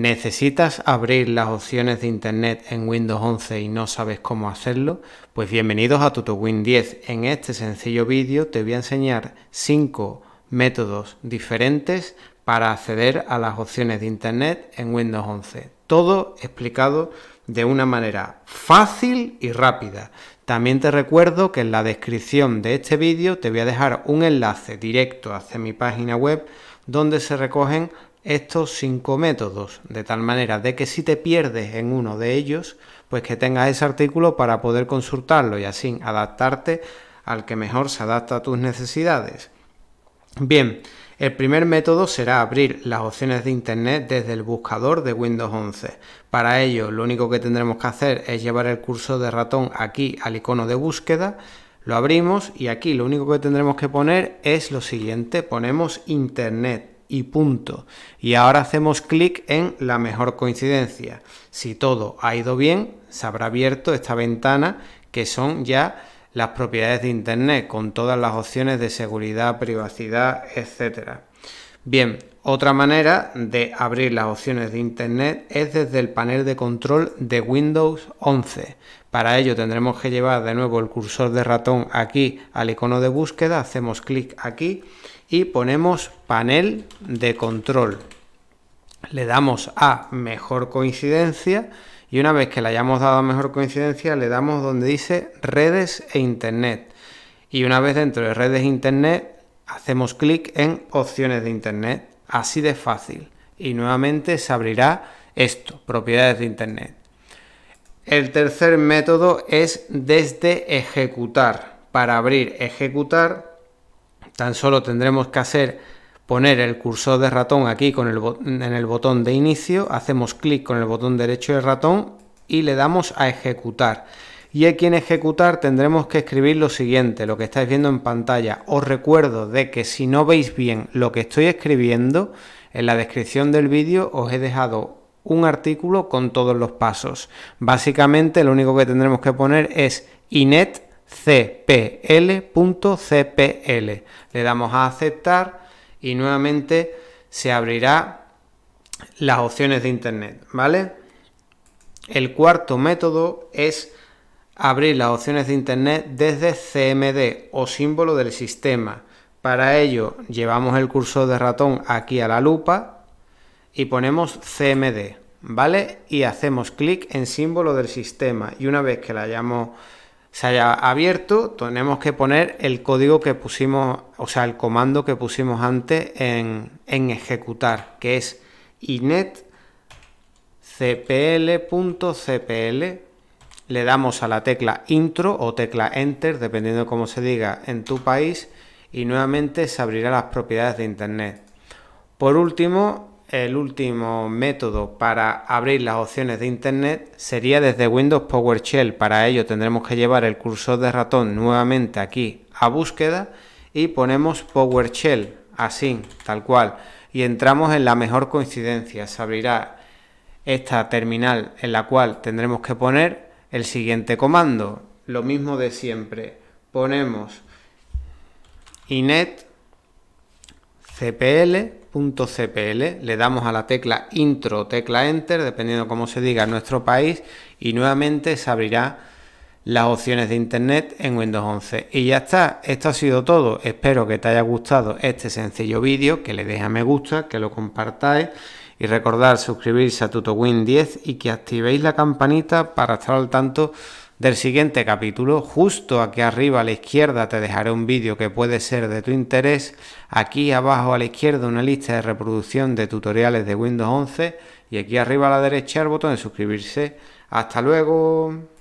¿Necesitas abrir las opciones de Internet en Windows 11 y no sabes cómo hacerlo? Pues bienvenidos a TutoWin 10. En este sencillo vídeo te voy a enseñar 5 métodos diferentes para acceder a las opciones de Internet en Windows 11. Todo explicado de una manera fácil y rápida. También te recuerdo que en la descripción de este vídeo te voy a dejar un enlace directo hacia mi página web donde se recogen estos cinco métodos, de tal manera de que si te pierdes en uno de ellos, pues que tengas ese artículo para poder consultarlo y así adaptarte al que mejor se adapta a tus necesidades. Bien, el primer método será abrir las opciones de Internet desde el buscador de Windows 11. Para ello, lo único que tendremos que hacer es llevar el curso de ratón aquí al icono de búsqueda, lo abrimos y aquí lo único que tendremos que poner es lo siguiente, ponemos Internet y punto. Y ahora hacemos clic en la mejor coincidencia. Si todo ha ido bien, se habrá abierto esta ventana que son ya las propiedades de Internet con todas las opciones de seguridad, privacidad, etcétera Bien, otra manera de abrir las opciones de Internet es desde el panel de control de Windows 11. Para ello tendremos que llevar de nuevo el cursor de ratón aquí al icono de búsqueda, hacemos clic aquí y ponemos panel de control. Le damos a mejor coincidencia y una vez que le hayamos dado a mejor coincidencia le damos donde dice redes e internet. Y una vez dentro de redes e internet hacemos clic en opciones de internet. Así de fácil. Y nuevamente se abrirá esto, propiedades de internet. El tercer método es desde ejecutar. Para abrir ejecutar, tan solo tendremos que hacer poner el cursor de ratón aquí con el en el botón de inicio, hacemos clic con el botón derecho del ratón y le damos a ejecutar. Y aquí en ejecutar tendremos que escribir lo siguiente, lo que estáis viendo en pantalla. Os recuerdo de que si no veis bien lo que estoy escribiendo, en la descripción del vídeo os he dejado un artículo con todos los pasos. Básicamente lo único que tendremos que poner es inetcpl.cpl Le damos a aceptar y nuevamente se abrirá las opciones de internet, ¿vale? El cuarto método es abrir las opciones de internet desde CMD o símbolo del sistema. Para ello llevamos el cursor de ratón aquí a la lupa y ponemos CMD, ¿vale? Y hacemos clic en símbolo del sistema y una vez que la hayamos se haya abierto, tenemos que poner el código que pusimos, o sea, el comando que pusimos antes en, en ejecutar, que es inet cpl.cpl. Le damos a la tecla intro o tecla enter, dependiendo cómo se diga en tu país, y nuevamente se abrirá las propiedades de internet. Por último, el último método para abrir las opciones de Internet sería desde Windows PowerShell. Para ello tendremos que llevar el cursor de ratón nuevamente aquí a búsqueda y ponemos PowerShell, así, tal cual. Y entramos en la mejor coincidencia. Se abrirá esta terminal en la cual tendremos que poner el siguiente comando. Lo mismo de siempre. Ponemos inet cpl .cpl, le damos a la tecla intro tecla enter, dependiendo cómo se diga en nuestro país, y nuevamente se abrirá las opciones de internet en Windows 11. Y ya está, esto ha sido todo. Espero que te haya gustado este sencillo vídeo, que le deis a me gusta, que lo compartáis y recordar suscribirse a win 10 y que activéis la campanita para estar al tanto del siguiente capítulo. Justo aquí arriba a la izquierda te dejaré un vídeo que puede ser de tu interés. Aquí abajo a la izquierda una lista de reproducción de tutoriales de Windows 11 y aquí arriba a la derecha el botón de suscribirse. Hasta luego.